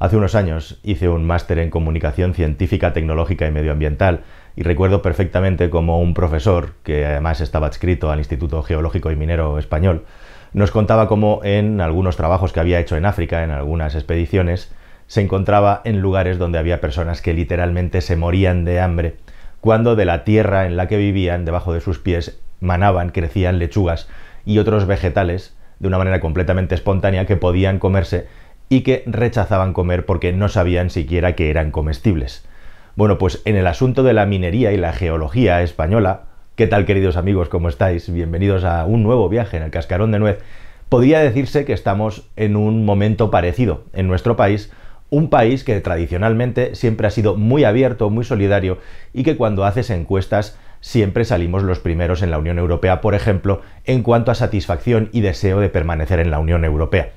Hace unos años hice un máster en comunicación científica, tecnológica y medioambiental y recuerdo perfectamente como un profesor, que además estaba adscrito al Instituto Geológico y Minero Español, nos contaba cómo en algunos trabajos que había hecho en África, en algunas expediciones, se encontraba en lugares donde había personas que literalmente se morían de hambre cuando de la tierra en la que vivían, debajo de sus pies, manaban, crecían lechugas y otros vegetales de una manera completamente espontánea que podían comerse y que rechazaban comer porque no sabían siquiera que eran comestibles. Bueno, pues en el asunto de la minería y la geología española, ¿qué tal queridos amigos? ¿Cómo estáis? Bienvenidos a un nuevo viaje en el cascarón de nuez. Podría decirse que estamos en un momento parecido en nuestro país, un país que tradicionalmente siempre ha sido muy abierto, muy solidario y que cuando haces encuestas siempre salimos los primeros en la Unión Europea, por ejemplo, en cuanto a satisfacción y deseo de permanecer en la Unión Europea.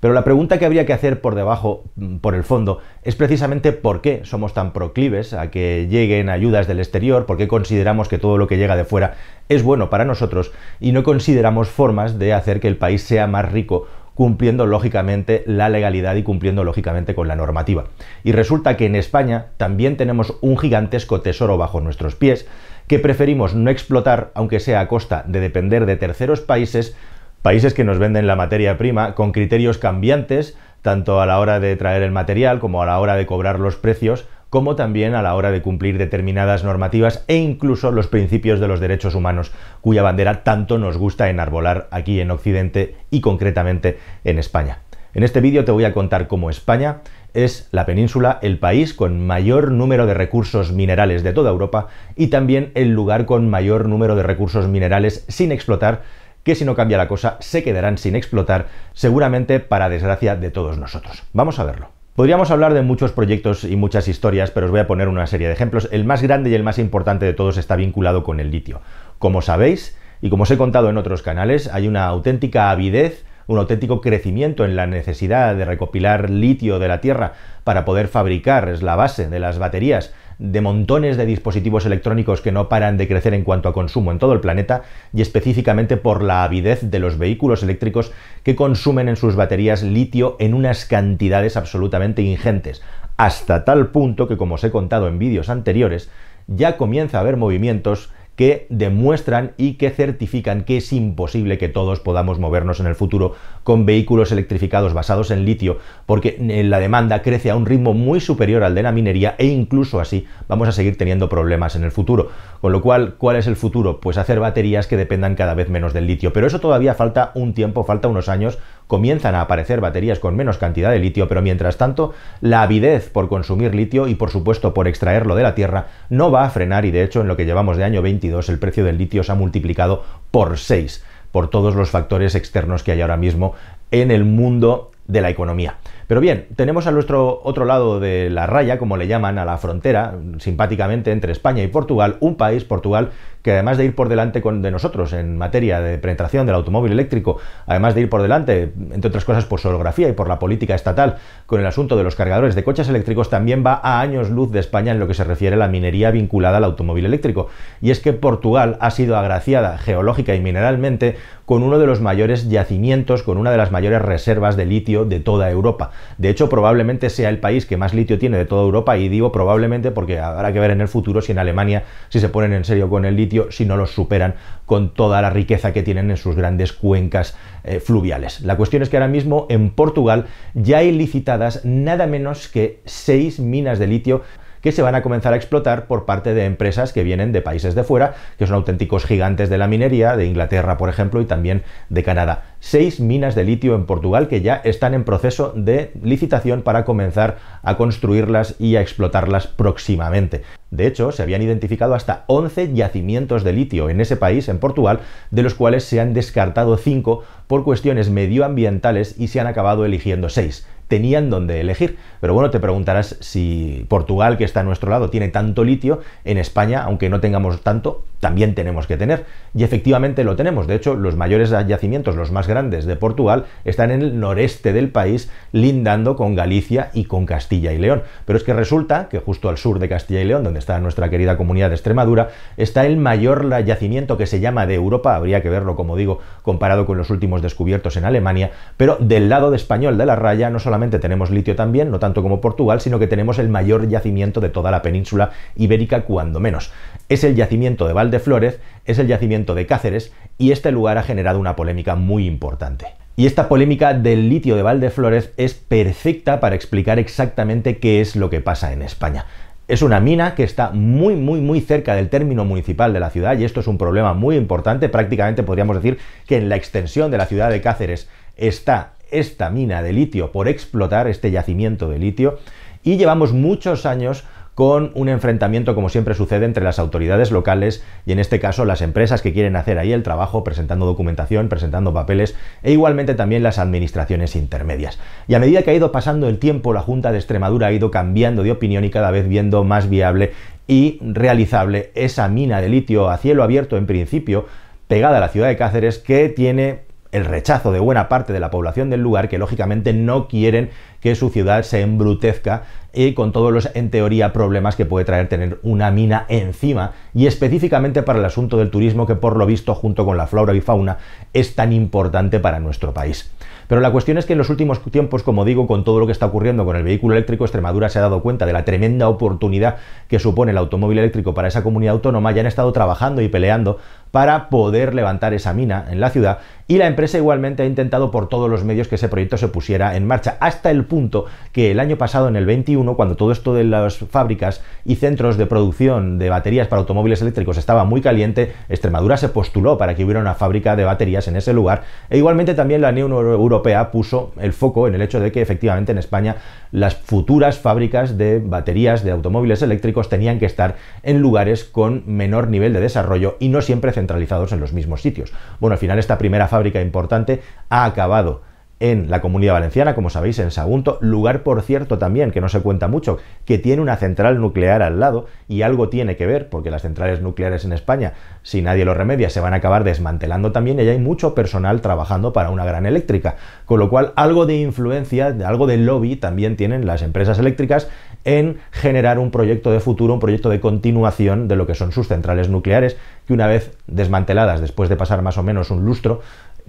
Pero la pregunta que habría que hacer por debajo, mm, por el fondo, es precisamente por qué somos tan proclives a que lleguen ayudas del exterior, por qué consideramos que todo lo que llega de fuera es bueno para nosotros y no consideramos formas de hacer que el país sea más rico cumpliendo lógicamente la legalidad y cumpliendo lógicamente con la normativa. Y resulta que en España también tenemos un gigantesco tesoro bajo nuestros pies que preferimos no explotar, aunque sea a costa de depender de terceros países, Países que nos venden la materia prima con criterios cambiantes, tanto a la hora de traer el material como a la hora de cobrar los precios, como también a la hora de cumplir determinadas normativas e incluso los principios de los derechos humanos, cuya bandera tanto nos gusta enarbolar aquí en Occidente y concretamente en España. En este vídeo te voy a contar cómo España es la península, el país con mayor número de recursos minerales de toda Europa y también el lugar con mayor número de recursos minerales sin explotar que si no cambia la cosa se quedarán sin explotar, seguramente para desgracia de todos nosotros. Vamos a verlo. Podríamos hablar de muchos proyectos y muchas historias, pero os voy a poner una serie de ejemplos. El más grande y el más importante de todos está vinculado con el litio. Como sabéis, y como os he contado en otros canales, hay una auténtica avidez, un auténtico crecimiento en la necesidad de recopilar litio de la Tierra para poder fabricar, es la base de las baterías de montones de dispositivos electrónicos que no paran de crecer en cuanto a consumo en todo el planeta y específicamente por la avidez de los vehículos eléctricos que consumen en sus baterías litio en unas cantidades absolutamente ingentes, hasta tal punto que, como os he contado en vídeos anteriores, ya comienza a haber movimientos que demuestran y que certifican que es imposible que todos podamos movernos en el futuro con vehículos electrificados basados en litio, porque eh, la demanda crece a un ritmo muy superior al de la minería e incluso así vamos a seguir teniendo problemas en el futuro. Con lo cual, ¿cuál es el futuro? Pues hacer baterías que dependan cada vez menos del litio. Pero eso todavía falta un tiempo, falta unos años comienzan a aparecer baterías con menos cantidad de litio, pero mientras tanto la avidez por consumir litio y por supuesto por extraerlo de la Tierra no va a frenar y de hecho en lo que llevamos de año 22 el precio del litio se ha multiplicado por 6 por todos los factores externos que hay ahora mismo en el mundo de la economía. Pero bien, tenemos a nuestro otro lado de la raya, como le llaman, a la frontera, simpáticamente entre España y Portugal, un país, Portugal, que además de ir por delante de nosotros en materia de penetración del automóvil eléctrico, además de ir por delante, entre otras cosas, por su y por la política estatal con el asunto de los cargadores de coches eléctricos, también va a años luz de España en lo que se refiere a la minería vinculada al automóvil eléctrico. Y es que Portugal ha sido agraciada geológica y mineralmente con uno de los mayores yacimientos, con una de las mayores reservas de litio de toda Europa. De hecho, probablemente sea el país que más litio tiene de toda Europa y digo probablemente porque habrá que ver en el futuro si en Alemania, si se ponen en serio con el litio, si no los superan con toda la riqueza que tienen en sus grandes cuencas eh, fluviales. La cuestión es que ahora mismo en Portugal ya hay licitadas nada menos que seis minas de litio que se van a comenzar a explotar por parte de empresas que vienen de países de fuera, que son auténticos gigantes de la minería, de Inglaterra, por ejemplo, y también de Canadá. Seis minas de litio en Portugal que ya están en proceso de licitación para comenzar a construirlas y a explotarlas próximamente. De hecho, se habían identificado hasta 11 yacimientos de litio en ese país, en Portugal, de los cuales se han descartado 5 por cuestiones medioambientales y se han acabado eligiendo seis tenían donde elegir. Pero bueno, te preguntarás si Portugal, que está a nuestro lado, tiene tanto litio, en España, aunque no tengamos tanto, también tenemos que tener. Y efectivamente lo tenemos. De hecho, los mayores yacimientos, los más grandes de Portugal, están en el noreste del país, lindando con Galicia y con Castilla y León. Pero es que resulta que justo al sur de Castilla y León, donde está nuestra querida comunidad de Extremadura, está el mayor yacimiento que se llama de Europa, habría que verlo, como digo, comparado con los últimos descubiertos en Alemania, pero del lado de español de la raya no solamente tenemos litio también, no tanto como Portugal, sino que tenemos el mayor yacimiento de toda la península ibérica, cuando menos. Es el yacimiento de Valdeflores, es el yacimiento de Cáceres, y este lugar ha generado una polémica muy importante. Y esta polémica del litio de Valdeflores es perfecta para explicar exactamente qué es lo que pasa en España. Es una mina que está muy, muy, muy cerca del término municipal de la ciudad y esto es un problema muy importante. Prácticamente podríamos decir que en la extensión de la ciudad de Cáceres está esta mina de litio por explotar, este yacimiento de litio, y llevamos muchos años con un enfrentamiento, como siempre sucede, entre las autoridades locales y en este caso las empresas que quieren hacer ahí el trabajo, presentando documentación, presentando papeles e igualmente también las administraciones intermedias. Y a medida que ha ido pasando el tiempo, la Junta de Extremadura ha ido cambiando de opinión y cada vez viendo más viable y realizable esa mina de litio a cielo abierto en principio, pegada a la ciudad de Cáceres, que tiene el rechazo de buena parte de la población del lugar que lógicamente no quieren que su ciudad se embrutezca y con todos los, en teoría, problemas que puede traer tener una mina encima y específicamente para el asunto del turismo que por lo visto junto con la flora y fauna es tan importante para nuestro país. Pero la cuestión es que en los últimos tiempos, como digo, con todo lo que está ocurriendo con el vehículo eléctrico, Extremadura se ha dado cuenta de la tremenda oportunidad que supone el automóvil eléctrico para esa comunidad autónoma ya han estado trabajando y peleando para poder levantar esa mina en la ciudad y la empresa igualmente ha intentado por todos los medios que ese proyecto se pusiera en marcha, hasta el punto que el año pasado, en el 21, cuando todo esto de las fábricas y centros de producción de baterías para automóviles eléctricos estaba muy caliente, Extremadura se postuló para que hubiera una fábrica de baterías en ese lugar e igualmente también la Unión Europea puso el foco en el hecho de que efectivamente en España las futuras fábricas de baterías de automóviles eléctricos tenían que estar en lugares con menor nivel de desarrollo y no siempre centralizados en los mismos sitios. Bueno, al final esta primera fábrica importante ha acabado en la Comunidad Valenciana, como sabéis, en Sagunto, lugar por cierto también que no se cuenta mucho, que tiene una central nuclear al lado y algo tiene que ver, porque las centrales nucleares en España, si nadie lo remedia, se van a acabar desmantelando también y hay mucho personal trabajando para una gran eléctrica, con lo cual algo de influencia, algo de lobby también tienen las empresas eléctricas en generar un proyecto de futuro, un proyecto de continuación de lo que son sus centrales nucleares, que una vez desmanteladas, después de pasar más o menos un lustro,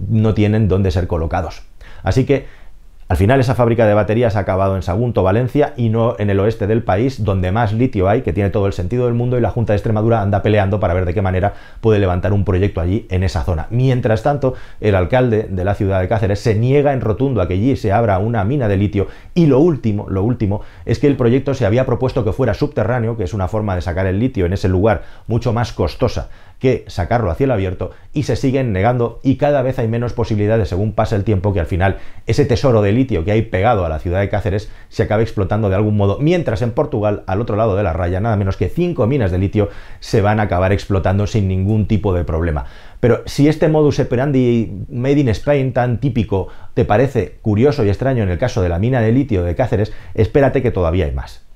no tienen dónde ser colocados. Así que al final esa fábrica de baterías ha acabado en Sagunto, Valencia, y no en el oeste del país, donde más litio hay, que tiene todo el sentido del mundo, y la Junta de Extremadura anda peleando para ver de qué manera puede levantar un proyecto allí en esa zona. Mientras tanto, el alcalde de la ciudad de Cáceres se niega en rotundo a que allí se abra una mina de litio, y lo último, lo último, es que el proyecto se había propuesto que fuera subterráneo, que es una forma de sacar el litio en ese lugar mucho más costosa que sacarlo a cielo abierto y se siguen negando y cada vez hay menos posibilidades según pasa el tiempo que al final ese tesoro de litio que hay pegado a la ciudad de Cáceres se acabe explotando de algún modo, mientras en Portugal, al otro lado de la raya, nada menos que cinco minas de litio se van a acabar explotando sin ningún tipo de problema. Pero si este modus operandi made in Spain tan típico te parece curioso y extraño en el caso de la mina de litio de Cáceres, espérate que todavía hay más.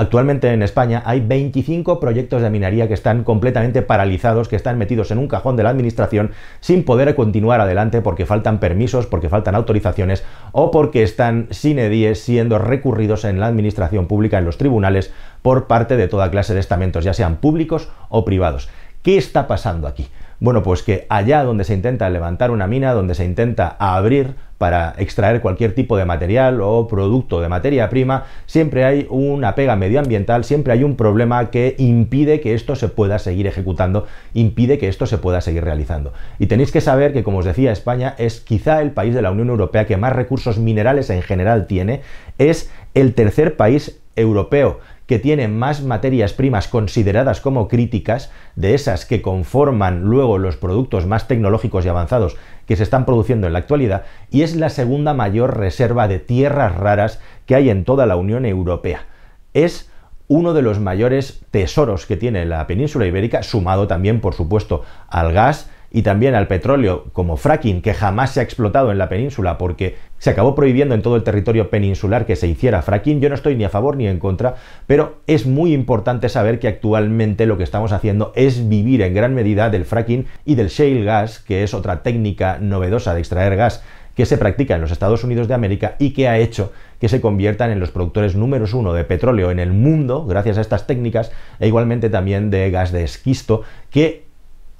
Actualmente en España hay 25 proyectos de minería que están completamente paralizados, que están metidos en un cajón de la administración sin poder continuar adelante porque faltan permisos, porque faltan autorizaciones o porque están sin edie siendo recurridos en la administración pública, en los tribunales, por parte de toda clase de estamentos, ya sean públicos o privados. ¿Qué está pasando aquí? Bueno, pues que allá donde se intenta levantar una mina, donde se intenta abrir para extraer cualquier tipo de material o producto de materia prima, siempre hay una pega medioambiental, siempre hay un problema que impide que esto se pueda seguir ejecutando, impide que esto se pueda seguir realizando. Y tenéis que saber que, como os decía, España es quizá el país de la Unión Europea que más recursos minerales en general tiene, es el tercer país europeo que tiene más materias primas consideradas como críticas, de esas que conforman luego los productos más tecnológicos y avanzados que se están produciendo en la actualidad, y es la segunda mayor reserva de tierras raras que hay en toda la Unión Europea. Es uno de los mayores tesoros que tiene la península ibérica, sumado también, por supuesto, al gas, y también al petróleo como fracking, que jamás se ha explotado en la península porque se acabó prohibiendo en todo el territorio peninsular que se hiciera fracking. Yo no estoy ni a favor ni en contra, pero es muy importante saber que actualmente lo que estamos haciendo es vivir en gran medida del fracking y del shale gas, que es otra técnica novedosa de extraer gas que se practica en los Estados Unidos de América y que ha hecho que se conviertan en los productores números uno de petróleo en el mundo gracias a estas técnicas e igualmente también de gas de esquisto que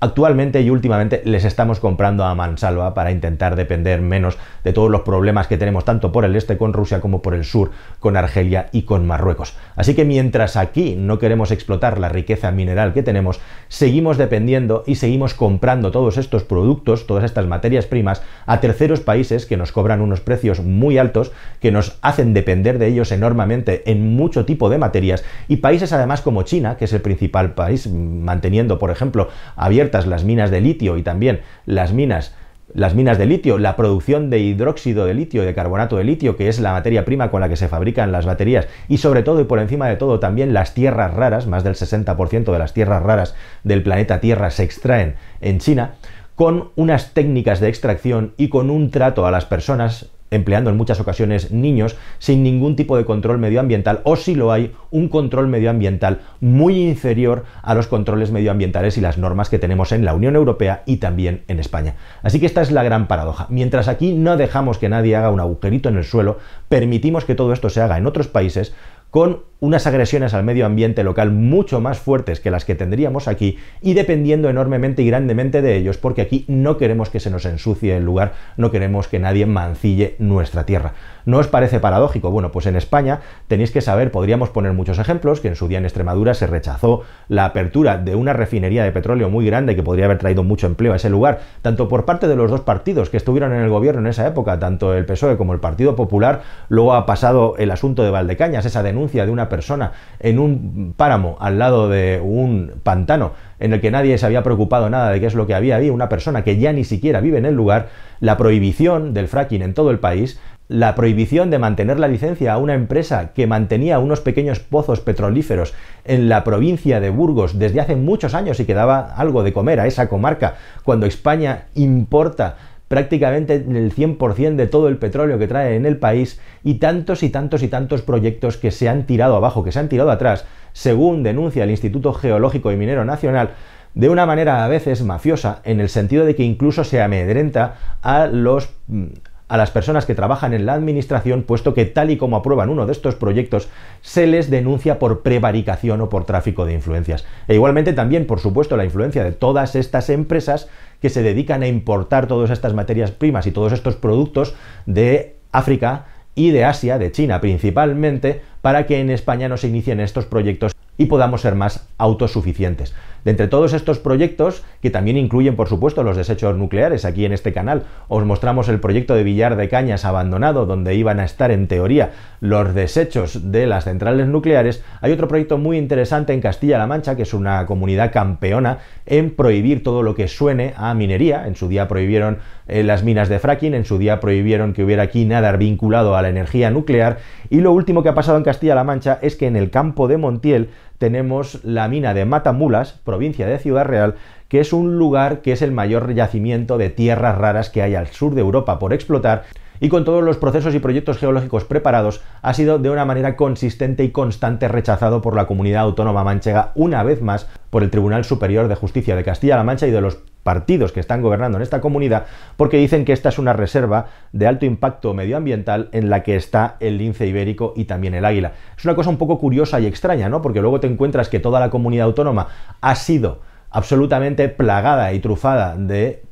Actualmente y últimamente les estamos comprando a mansalva para intentar depender menos de todos los problemas que tenemos tanto por el este con Rusia como por el sur con Argelia y con Marruecos. Así que mientras aquí no queremos explotar la riqueza mineral que tenemos, seguimos dependiendo y seguimos comprando todos estos productos, todas estas materias primas a terceros países que nos cobran unos precios muy altos, que nos hacen depender de ellos enormemente en mucho tipo de materias y países además como China, que es el principal país mm, manteniendo, por ejemplo, abierto las minas de litio y también las minas las minas de litio, la producción de hidróxido de litio, de carbonato de litio, que es la materia prima con la que se fabrican las baterías, y sobre todo y por encima de todo también las tierras raras, más del 60% de las tierras raras del planeta Tierra se extraen en China, con unas técnicas de extracción y con un trato a las personas empleando en muchas ocasiones niños sin ningún tipo de control medioambiental o si lo hay, un control medioambiental muy inferior a los controles medioambientales y las normas que tenemos en la Unión Europea y también en España. Así que esta es la gran paradoja. Mientras aquí no dejamos que nadie haga un agujerito en el suelo, permitimos que todo esto se haga en otros países con unas agresiones al medio ambiente local mucho más fuertes que las que tendríamos aquí y dependiendo enormemente y grandemente de ellos, porque aquí no queremos que se nos ensucie el lugar, no queremos que nadie mancille nuestra tierra. ¿No os parece paradójico? Bueno, pues en España tenéis que saber, podríamos poner muchos ejemplos, que en su día en Extremadura se rechazó la apertura de una refinería de petróleo muy grande que podría haber traído mucho empleo a ese lugar, tanto por parte de los dos partidos que estuvieron en el gobierno en esa época, tanto el PSOE como el Partido Popular, luego ha pasado el asunto de Valdecañas, esa denuncia de una persona en un páramo al lado de un pantano en el que nadie se había preocupado nada de qué es lo que había, ahí, una persona que ya ni siquiera vive en el lugar, la prohibición del fracking en todo el país, la prohibición de mantener la licencia a una empresa que mantenía unos pequeños pozos petrolíferos en la provincia de Burgos desde hace muchos años y que daba algo de comer a esa comarca, cuando España importa prácticamente el 100% de todo el petróleo que trae en el país y tantos y tantos y tantos proyectos que se han tirado abajo, que se han tirado atrás, según denuncia el Instituto Geológico y Minero Nacional, de una manera a veces mafiosa, en el sentido de que incluso se amedrenta a mm, a las personas que trabajan en la administración, puesto que tal y como aprueban uno de estos proyectos, se les denuncia por prevaricación o por tráfico de influencias. E igualmente también, por supuesto, la influencia de todas estas empresas que se dedican a importar todas estas materias primas y todos estos productos de África y de Asia, de China principalmente, para que en España no se inicien estos proyectos y podamos ser más autosuficientes. De entre todos estos proyectos, que también incluyen, por supuesto, los desechos nucleares, aquí en este canal os mostramos el proyecto de Villar de Cañas abandonado, donde iban a estar, en teoría, los desechos de las centrales nucleares. Hay otro proyecto muy interesante en Castilla-La Mancha, que es una comunidad campeona en prohibir todo lo que suene a minería. En su día prohibieron eh, las minas de fracking, en su día prohibieron que hubiera aquí nada vinculado a la energía nuclear. Y lo último que ha pasado en Castilla-La Mancha es que en el campo de Montiel tenemos la mina de Matamulas, provincia de Ciudad Real, que es un lugar que es el mayor yacimiento de tierras raras que hay al sur de Europa por explotar y con todos los procesos y proyectos geológicos preparados, ha sido de una manera consistente y constante rechazado por la comunidad autónoma manchega una vez más por el Tribunal Superior de Justicia de Castilla-La Mancha y de los partidos que están gobernando en esta comunidad porque dicen que esta es una reserva de alto impacto medioambiental en la que está el lince ibérico y también el águila. Es una cosa un poco curiosa y extraña, ¿no? Porque luego te encuentras que toda la comunidad autónoma ha sido absolutamente plagada y trufada de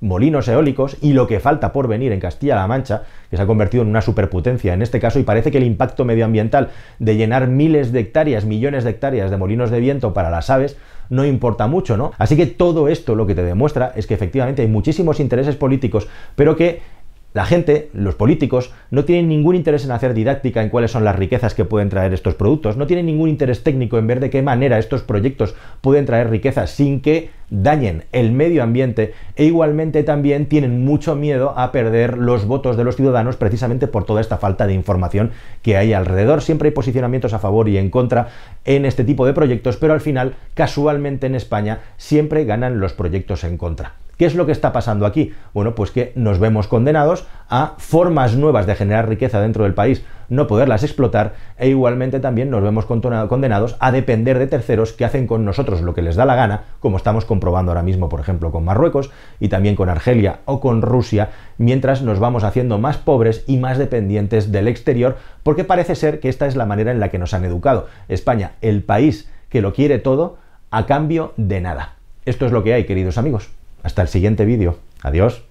molinos eólicos y lo que falta por venir en Castilla-La Mancha, que se ha convertido en una superpotencia en este caso, y parece que el impacto medioambiental de llenar miles de hectáreas, millones de hectáreas de molinos de viento para las aves, no importa mucho, ¿no? Así que todo esto lo que te demuestra es que efectivamente hay muchísimos intereses políticos, pero que la gente, los políticos, no tienen ningún interés en hacer didáctica en cuáles son las riquezas que pueden traer estos productos, no tienen ningún interés técnico en ver de qué manera estos proyectos pueden traer riquezas sin que dañen el medio ambiente e igualmente también tienen mucho miedo a perder los votos de los ciudadanos precisamente por toda esta falta de información que hay alrededor. Siempre hay posicionamientos a favor y en contra en este tipo de proyectos, pero al final, casualmente en España, siempre ganan los proyectos en contra. ¿Qué es lo que está pasando aquí? Bueno, pues que nos vemos condenados a formas nuevas de generar riqueza dentro del país, no poderlas explotar e igualmente también nos vemos condenados a depender de terceros que hacen con nosotros lo que les da la gana, como estamos comprobando ahora mismo, por ejemplo, con Marruecos y también con Argelia o con Rusia, mientras nos vamos haciendo más pobres y más dependientes del exterior, porque parece ser que esta es la manera en la que nos han educado. España, el país que lo quiere todo, a cambio de nada. Esto es lo que hay, queridos amigos. Hasta el siguiente vídeo. Adiós.